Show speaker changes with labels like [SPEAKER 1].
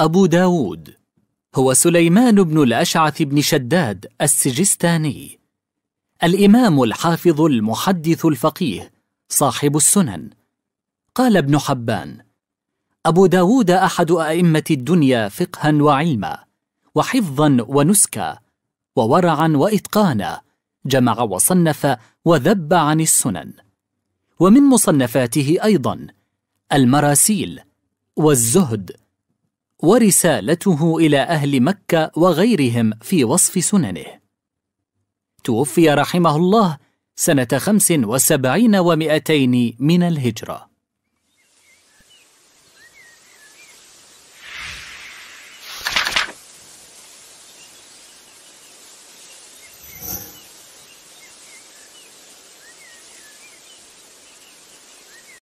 [SPEAKER 1] أبو داود هو سليمان بن الأشعث بن شداد السجستاني الإمام الحافظ المحدث الفقيه صاحب السنن قال ابن حبان أبو داود أحد أئمة الدنيا فقها وعلما وحفظا ونسكا وورعا وإتقانا جمع وصنف وذب عن السنن ومن مصنفاته أيضا المراسيل والزهد ورسالته إلى أهل مكة وغيرهم في وصف سننه توفي رحمه الله سنة خمس وسبعين ومائتين من الهجرة